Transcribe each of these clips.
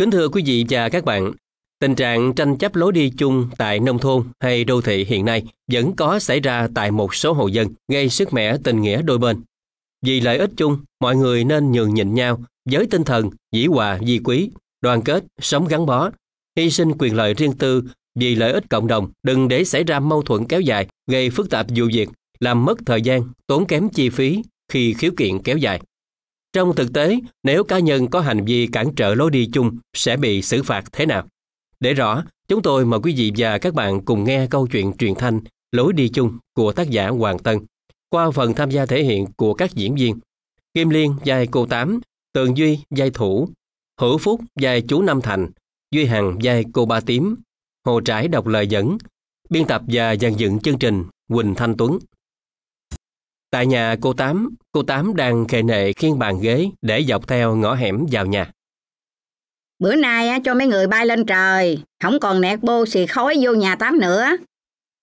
Kính thưa quý vị và các bạn, tình trạng tranh chấp lối đi chung tại nông thôn hay đô thị hiện nay vẫn có xảy ra tại một số hộ dân gây sức mẻ tình nghĩa đôi bên. Vì lợi ích chung, mọi người nên nhường nhịn nhau với tinh thần dĩ hòa di quý, đoàn kết, sống gắn bó, hy sinh quyền lợi riêng tư vì lợi ích cộng đồng, đừng để xảy ra mâu thuẫn kéo dài, gây phức tạp vụ việc, làm mất thời gian, tốn kém chi phí khi khiếu kiện kéo dài. Trong thực tế, nếu cá nhân có hành vi cản trở lối đi chung sẽ bị xử phạt thế nào? Để rõ, chúng tôi mời quý vị và các bạn cùng nghe câu chuyện truyền thanh Lối đi chung của tác giả Hoàng Tân qua phần tham gia thể hiện của các diễn viên. Kim Liên vai cô Tám, Tường Duy vai Thủ, Hữu Phúc vai chú Nam Thành, Duy Hằng vai cô Ba Tím, Hồ Trải đọc lời dẫn, biên tập và dàn dựng chương trình Quỳnh Thanh Tuấn. Tại nhà cô Tám, cô Tám đang khề nệ khiên bàn ghế để dọc theo ngõ hẻm vào nhà. Bữa nay á, cho mấy người bay lên trời, không còn nẹt bô xì khói vô nhà Tám nữa.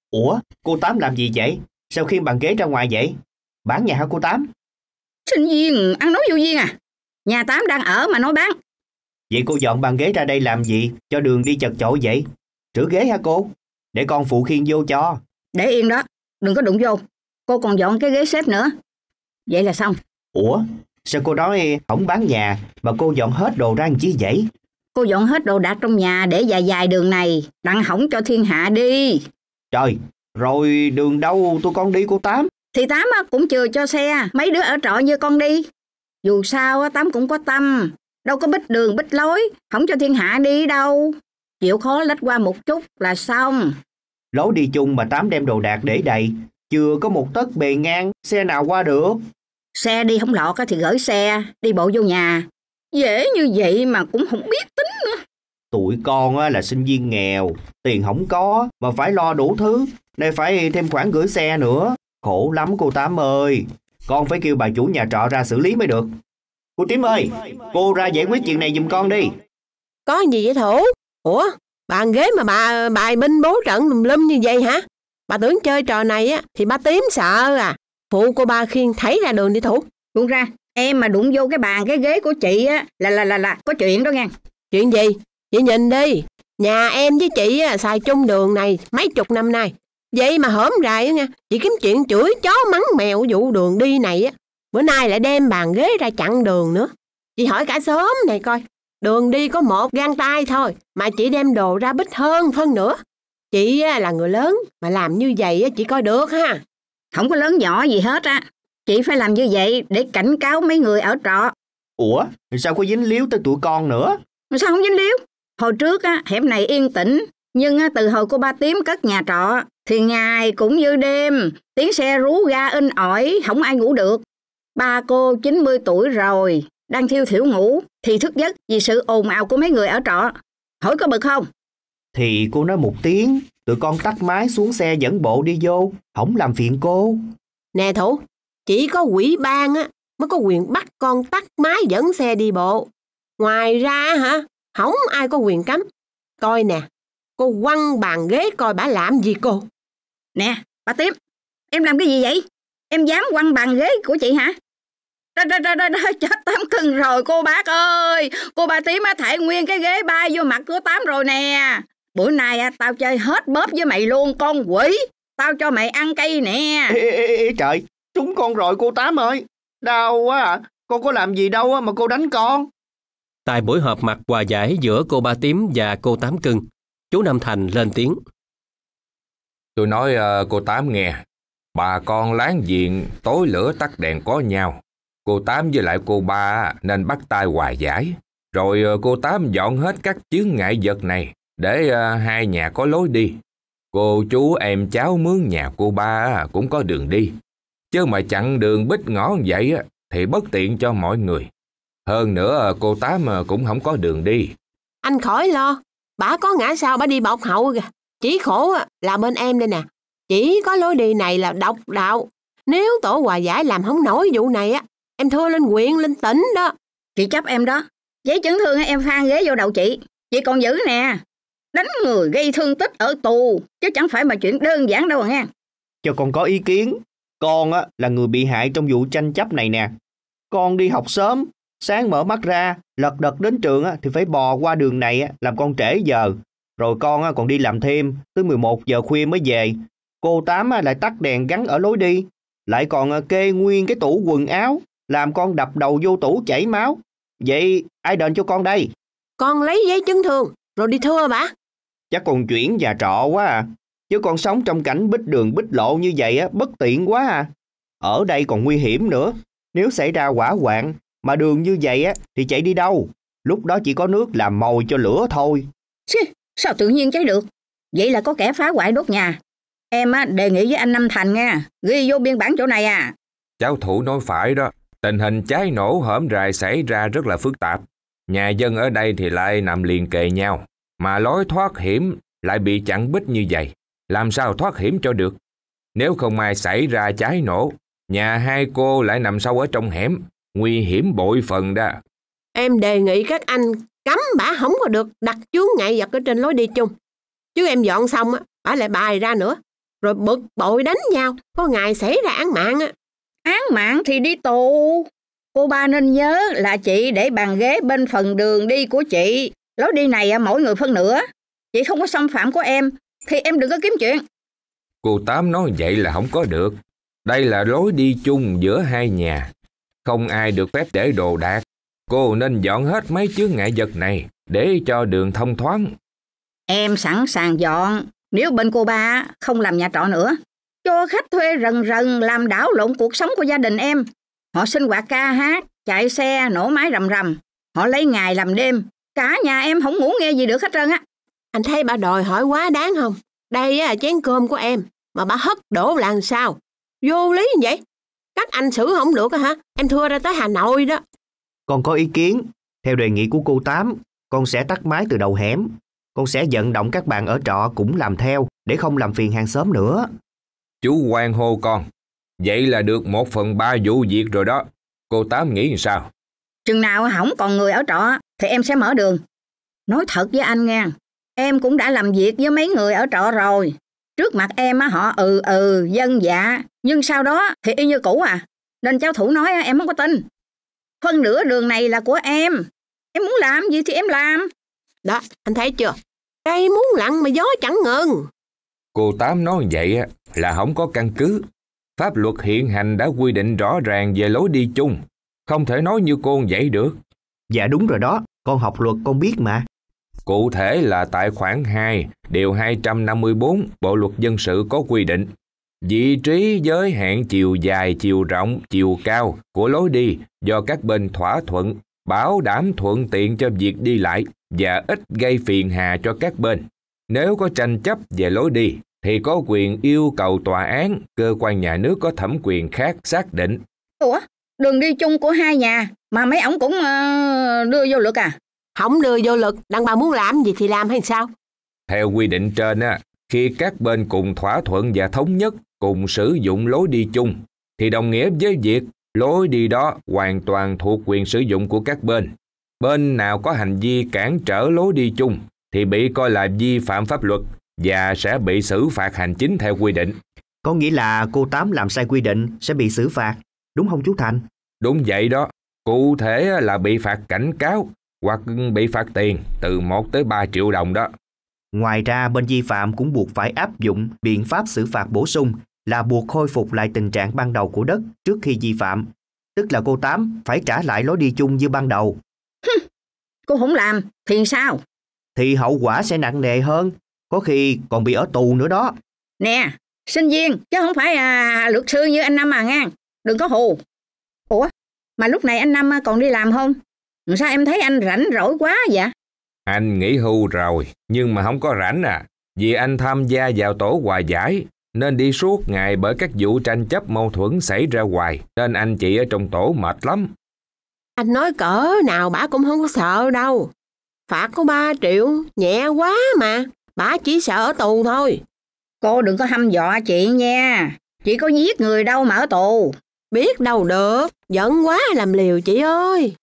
Ủa, cô Tám làm gì vậy? Sao khiên bàn ghế ra ngoài vậy? Bán nhà hả cô Tám? Sinh viên, ăn nói vô duyên à? Nhà Tám đang ở mà nói bán. Vậy cô dọn bàn ghế ra đây làm gì? Cho đường đi chật chội vậy? Rửa ghế hả cô? Để con phụ khiên vô cho. Để yên đó, đừng có đụng vô cô còn dọn cái ghế xếp nữa. Vậy là xong. Ủa, sao cô nói không bán nhà mà cô dọn hết đồ ra làm chi vậy? Cô dọn hết đồ đạc trong nhà để dài dài đường này, đặng hỏng cho thiên hạ đi. Trời, rồi đường đâu tôi con đi cô Tám? Thì Tám cũng chừa cho xe, mấy đứa ở trọ như con đi. Dù sao Tám cũng có tâm, đâu có bích đường bích lối, không cho thiên hạ đi đâu. Chịu khó lách qua một chút là xong. Lối đi chung mà Tám đem đồ đạc để đầy, chưa có một tấc bề ngang, xe nào qua được. Xe đi không lọt thì gửi xe, đi bộ vô nhà. Dễ như vậy mà cũng không biết tính nữa. Tụi con là sinh viên nghèo, tiền không có mà phải lo đủ thứ. Này phải thêm khoản gửi xe nữa. Khổ lắm cô Tám ơi. Con phải kêu bà chủ nhà trọ ra xử lý mới được. Cô Tím ơi, cô ra giải quyết chuyện này giùm con đi. Có gì vậy Thủ? Ủa, bàn ghế mà bà bài binh bố trận lùm lum như vậy hả? Bà tưởng chơi trò này á thì ba tím sợ à. Phụ của ba khiên thấy ra đường đi thủ. Buông ra, em mà đụng vô cái bàn cái ghế của chị á là là là là có chuyện đó nghe. Chuyện gì? Chị nhìn đi. Nhà em với chị á, xài chung đường này mấy chục năm nay. Vậy mà hổm rài á nha, chị kiếm chuyện chửi chó mắng mèo vụ đường đi này á. Bữa nay lại đem bàn ghế ra chặn đường nữa. Chị hỏi cả xóm này coi, đường đi có một gang tay thôi, mà chị đem đồ ra bích hơn phân nữa. Chị là người lớn, mà làm như vậy chị coi được ha. Không có lớn nhỏ gì hết á. Chị phải làm như vậy để cảnh cáo mấy người ở trọ. Ủa, sao có dính líu tới tụi con nữa? Sao không dính líu? Hồi trước á, hẻm này yên tĩnh, nhưng từ hồi cô ba tím cất nhà trọ, thì ngày cũng như đêm, tiếng xe rú ga in ỏi, không ai ngủ được. Ba cô 90 tuổi rồi, đang thiêu thiểu ngủ, thì thức giấc vì sự ồn ào của mấy người ở trọ. Hỏi có bực không? Thì cô nói một tiếng, tụi con tắt máy xuống xe dẫn bộ đi vô, không làm phiền cô. Nè Thủ, chỉ có quỷ ban á, mới có quyền bắt con tắt máy dẫn xe đi bộ. Ngoài ra hả, không ai có quyền cấm. Coi nè, cô quăng bàn ghế coi bà làm gì cô. Nè, bà Tiếp, em làm cái gì vậy? Em dám quăng bàn ghế của chị hả? Đó, đó, đó, đó, đó, chết tám cưng rồi cô bác ơi Cô bà tím á thải nguyên cái ghế bay vô mặt của tám rồi nè bữa nay á, à, tao chơi hết bóp với mày luôn con quỷ tao cho mày ăn cây nè ê, ê, ê, trời chúng con rồi cô tám ơi đau quá à con có làm gì đâu mà cô đánh con tại buổi họp mặt hòa giải giữa cô ba tím và cô tám cưng chú nam thành lên tiếng tôi nói uh, cô tám nghe bà con láng giềng tối lửa tắt đèn có nhau cô tám với lại cô ba nên bắt tay hòa giải rồi à, cô tám dọn hết các chướng ngại vật này để uh, hai nhà có lối đi. Cô chú em cháu mướn nhà cô ba cũng có đường đi. Chứ mà chặn đường bít ngõ vậy thì bất tiện cho mọi người. Hơn nữa ờ, cô Tám ờ, cũng không có đường đi. Anh khỏi lo, bà có ngã sao bà đi bọc hậu kìa. Chỉ khổ là bên em đây nè, chỉ có lối đi này là độc đạo. Nếu tổ hòa giải làm không nổi vụ này á, em thưa lên quyện, lên tỉnh đó. Chị chấp em đó, giấy chấn thương em phan ghế vô đầu chị, chị còn giữ nè đánh người gây thương tích ở tù chứ chẳng phải mà chuyện đơn giản đâu à nghe cho con có ý kiến con á, là người bị hại trong vụ tranh chấp này nè con đi học sớm sáng mở mắt ra lật đật đến trường á, thì phải bò qua đường này á, làm con trễ giờ rồi con á, còn đi làm thêm tới 11 giờ khuya mới về cô tám á, lại tắt đèn gắn ở lối đi lại còn ờ, kê nguyên cái tủ quần áo làm con đập đầu vô tủ chảy máu vậy ai đền cho con đây con lấy giấy chứng thương rồi đi thưa bà Chắc còn chuyển nhà trọ quá à. Chứ còn sống trong cảnh bích đường bích lộ như vậy á, bất tiện quá à. Ở đây còn nguy hiểm nữa. Nếu xảy ra quả hoạn mà đường như vậy á, thì chạy đi đâu? Lúc đó chỉ có nước làm mồi cho lửa thôi. Xì, sao tự nhiên cháy được? Vậy là có kẻ phá hoại đốt nhà. Em á, đề nghị với anh Nam Thành nha, ghi vô biên bản chỗ này à. Cháu thủ nói phải đó, tình hình cháy nổ hởm rài xảy ra rất là phức tạp. Nhà dân ở đây thì lại nằm liền kề nhau, mà lối thoát hiểm lại bị chặn bít như vậy, làm sao thoát hiểm cho được? Nếu không may xảy ra cháy nổ, nhà hai cô lại nằm sâu ở trong hẻm, nguy hiểm bội phần đó. Em đề nghị các anh cấm bả không có được đặt chướng ngại vật ở trên lối đi chung. Chứ em dọn xong á, bả lại bài ra nữa, rồi bực bội đánh nhau, có ngày xảy ra án mạng á. Án mạng thì đi tù. Cô ba nên nhớ là chị để bàn ghế bên phần đường đi của chị lối đi này à, mỗi người phân nửa vậy không có xâm phạm của em thì em đừng có kiếm chuyện cô tám nói vậy là không có được đây là lối đi chung giữa hai nhà không ai được phép để đồ đạc cô nên dọn hết mấy chướng ngại vật này để cho đường thông thoáng em sẵn sàng dọn nếu bên cô ba không làm nhà trọ nữa cho khách thuê rần rần làm đảo lộn cuộc sống của gia đình em họ sinh hoạt ca hát chạy xe nổ máy rầm rầm họ lấy ngày làm đêm cả nhà em không ngủ nghe gì được hết trơn á anh thấy bà đòi hỏi quá đáng không đây là chén cơm của em mà bà hất đổ làm sao vô lý như vậy các anh xử không được hả em thưa ra tới hà nội đó con có ý kiến theo đề nghị của cô tám con sẽ tắt máy từ đầu hẻm con sẽ vận động các bạn ở trọ cũng làm theo để không làm phiền hàng xóm nữa chú quan hô con vậy là được một phần ba vụ việc rồi đó cô tám nghĩ làm sao chừng nào không còn người ở trọ thì em sẽ mở đường. Nói thật với anh nghe, em cũng đã làm việc với mấy người ở trọ rồi. Trước mặt em á họ ừ ừ, dân dạ, nhưng sau đó thì y như cũ à. Nên cháu thủ nói em không có tin. Phân nửa đường này là của em. Em muốn làm gì thì em làm. Đó, anh thấy chưa? Cây muốn lặng mà gió chẳng ngừng. Cô Tám nói vậy là không có căn cứ. Pháp luật hiện hành đã quy định rõ ràng về lối đi chung. Không thể nói như cô vậy được. Dạ đúng rồi đó, con học luật con biết mà. Cụ thể là tại khoản 2, điều 254 Bộ luật dân sự có quy định vị trí giới hạn chiều dài, chiều rộng, chiều cao của lối đi do các bên thỏa thuận bảo đảm thuận tiện cho việc đi lại và ít gây phiền hà cho các bên. Nếu có tranh chấp về lối đi thì có quyền yêu cầu tòa án, cơ quan nhà nước có thẩm quyền khác xác định. Ủa, đường đi chung của hai nhà mà mấy ổng cũng ờ, đưa vô luật à không đưa vô luật đàn bà muốn làm gì thì làm hay sao theo quy định trên á khi các bên cùng thỏa thuận và thống nhất cùng sử dụng lối đi chung thì đồng nghĩa với việc lối đi đó hoàn toàn thuộc quyền sử dụng của các bên bên nào có hành vi cản trở lối đi chung thì bị coi là vi phạm pháp luật và sẽ bị xử phạt hành chính theo quy định có nghĩa là cô tám làm sai quy định sẽ bị xử phạt đúng không chú thành đúng vậy đó Cụ thể là bị phạt cảnh cáo hoặc bị phạt tiền từ 1 tới 3 triệu đồng đó. Ngoài ra, bên vi phạm cũng buộc phải áp dụng biện pháp xử phạt bổ sung là buộc khôi phục lại tình trạng ban đầu của đất trước khi vi phạm. Tức là cô Tám phải trả lại lối đi chung như ban đầu. cô không làm, thì sao? Thì hậu quả sẽ nặng nề hơn, có khi còn bị ở tù nữa đó. Nè, sinh viên, chứ không phải à, luật sư như anh Năm à ngang, đừng có hù. Ủa, mà lúc này anh Năm còn đi làm không? Sao em thấy anh rảnh rỗi quá vậy? Anh nghỉ hưu rồi, nhưng mà không có rảnh à. Vì anh tham gia vào tổ hòa giải, nên đi suốt ngày bởi các vụ tranh chấp mâu thuẫn xảy ra hoài, nên anh chị ở trong tổ mệt lắm. Anh nói cỡ nào bà cũng không có sợ đâu. Phạt có 3 triệu, nhẹ quá mà. Bà chỉ sợ ở tù thôi. Cô đừng có hăm dọa chị nha. Chị có giết người đâu mà ở tù. Biết đâu được, giận quá làm liều chị ơi.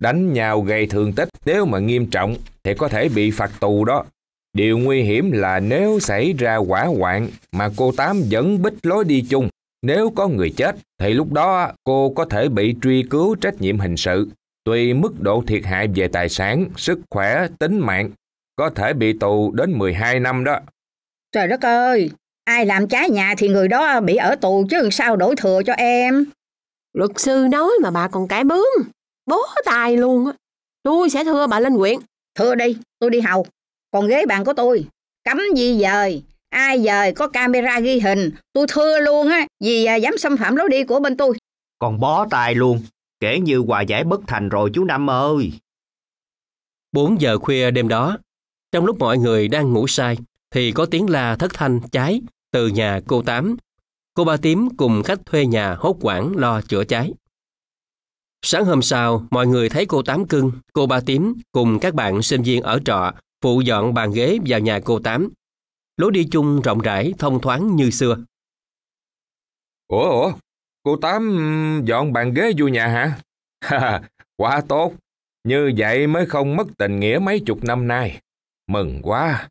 Đánh nhau gây thương tích nếu mà nghiêm trọng thì có thể bị phạt tù đó. Điều nguy hiểm là nếu xảy ra quả hoạn mà cô Tám vẫn bích lối đi chung, nếu có người chết thì lúc đó cô có thể bị truy cứu trách nhiệm hình sự. Tùy mức độ thiệt hại về tài sản, sức khỏe, tính mạng, có thể bị tù đến 12 năm đó. Trời đất ơi, Ai làm trái nhà thì người đó bị ở tù chứ sao đổi thừa cho em. Luật sư nói mà bà còn cãi bướm. Bó tay luôn á. Tôi sẽ thưa bà lên quyện. Thưa đi, tôi đi hầu. Còn ghế bàn của tôi, cấm gì dời. Ai dời có camera ghi hình, tôi thưa luôn á, vì à, dám xâm phạm lối đi của bên tôi. Còn bó tay luôn, kể như hòa giải bất thành rồi chú Năm ơi. 4 giờ khuya đêm đó, trong lúc mọi người đang ngủ say, thì có tiếng la thất thanh cháy từ nhà cô Tám. Cô Ba Tím cùng khách thuê nhà hốt quản lo chữa cháy. Sáng hôm sau, mọi người thấy cô Tám cưng, cô Ba Tím cùng các bạn sinh viên ở trọ phụ dọn bàn ghế vào nhà cô Tám. Lối đi chung rộng rãi, thông thoáng như xưa. Ủa, ủa, cô Tám ừ, dọn bàn ghế vô nhà hả? quá tốt, như vậy mới không mất tình nghĩa mấy chục năm nay. Mừng quá.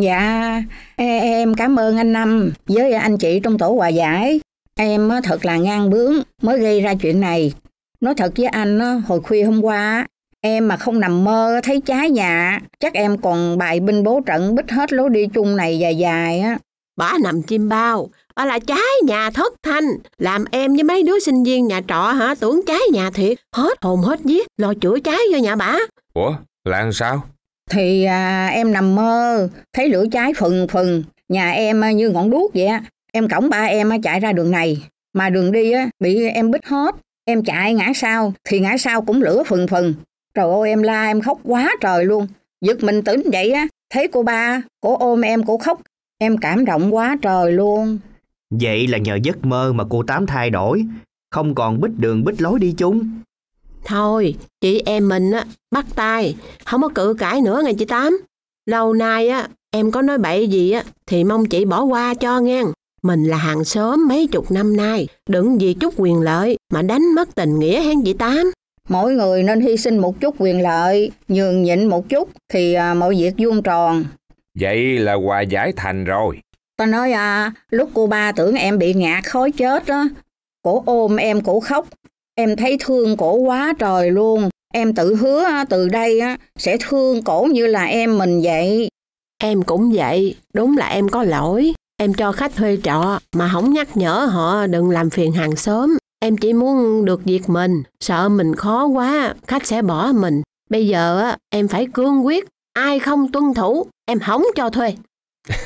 Dạ, e, em cảm ơn anh Năm với anh chị trong tổ hòa giải. Em thật là ngang bướng mới gây ra chuyện này. Nói thật với anh, hồi khuya hôm qua, em mà không nằm mơ thấy trái nhà, chắc em còn bài binh bố trận bích hết lối đi chung này dài dài á. Bà nằm chim bao, bà là trái nhà thất thanh, làm em với mấy đứa sinh viên nhà trọ hả, tưởng trái nhà thiệt, hết hồn hết viết, lo chữa trái vô nhà bà. Ủa, là sao? Thì à, em nằm mơ, thấy lửa cháy phừng phừng, nhà em à, như ngọn đuốc vậy á. Em cổng ba em à, chạy ra đường này, mà đường đi á, bị em bít hết. Em chạy ngã sau, thì ngã sau cũng lửa phừng phừng. Trời ơi em la em khóc quá trời luôn. Giật mình tỉnh vậy á, thấy cô ba, cô ôm em, cô khóc. Em cảm động quá trời luôn. Vậy là nhờ giấc mơ mà cô Tám thay đổi, không còn bít đường bít lối đi chung. Thôi, chị em mình á, bắt tay, không có cự cãi nữa nghe chị Tám. Lâu nay á, em có nói bậy gì á, thì mong chị bỏ qua cho nghe. Mình là hàng xóm mấy chục năm nay, đừng vì chút quyền lợi mà đánh mất tình nghĩa hen chị Tám. Mỗi người nên hy sinh một chút quyền lợi, nhường nhịn một chút thì à, mọi việc vuông tròn. Vậy là hòa giải thành rồi. ta nói à, lúc cô ba tưởng em bị ngạt khói chết á, cổ ôm em cổ khóc, Em thấy thương cổ quá trời luôn. Em tự hứa từ đây sẽ thương cổ như là em mình vậy. Em cũng vậy, đúng là em có lỗi. Em cho khách thuê trọ mà không nhắc nhở họ đừng làm phiền hàng xóm. Em chỉ muốn được việc mình, sợ mình khó quá, khách sẽ bỏ mình. Bây giờ em phải cương quyết, ai không tuân thủ, em không cho thuê.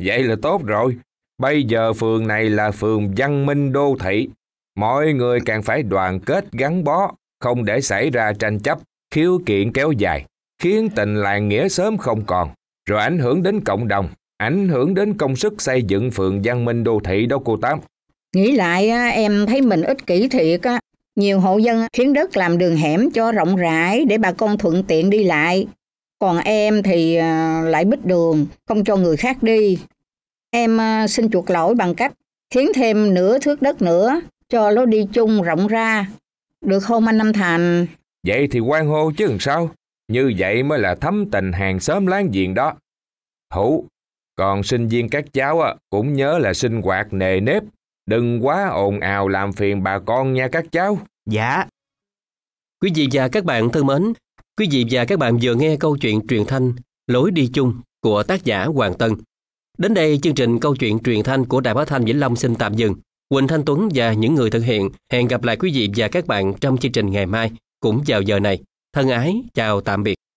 vậy là tốt rồi. Bây giờ phường này là phường văn minh đô thị, mọi người càng phải đoàn kết gắn bó, không để xảy ra tranh chấp, khiếu kiện kéo dài, khiến tình làng nghĩa sớm không còn, rồi ảnh hưởng đến cộng đồng, ảnh hưởng đến công sức xây dựng phường văn minh đô thị đó cô Tám. Nghĩ lại em thấy mình ích kỷ thiệt á. Nhiều hộ dân khiến đất làm đường hẻm cho rộng rãi để bà con thuận tiện đi lại. Còn em thì à, lại bích đường, không cho người khác đi. Em à, xin chuộc lỗi bằng cách hiến thêm nửa thước đất nữa cho lối đi chung rộng ra. Được không anh Nam Thành? Vậy thì quan hô chứ làm sao? Như vậy mới là thấm tình hàng xóm láng giềng đó. Hữu, còn sinh viên các cháu cũng nhớ là sinh hoạt nề nếp. Đừng quá ồn ào làm phiền bà con nha các cháu. Dạ. Quý vị và các bạn thân mến, quý vị và các bạn vừa nghe câu chuyện truyền thanh Lối đi chung của tác giả Hoàng Tân. Đến đây chương trình câu chuyện truyền thanh của Đài Phát Thanh Vĩnh Long xin tạm dừng. Quỳnh Thanh Tuấn và những người thực hiện hẹn gặp lại quý vị và các bạn trong chương trình ngày mai cũng vào giờ này. Thân ái, chào tạm biệt.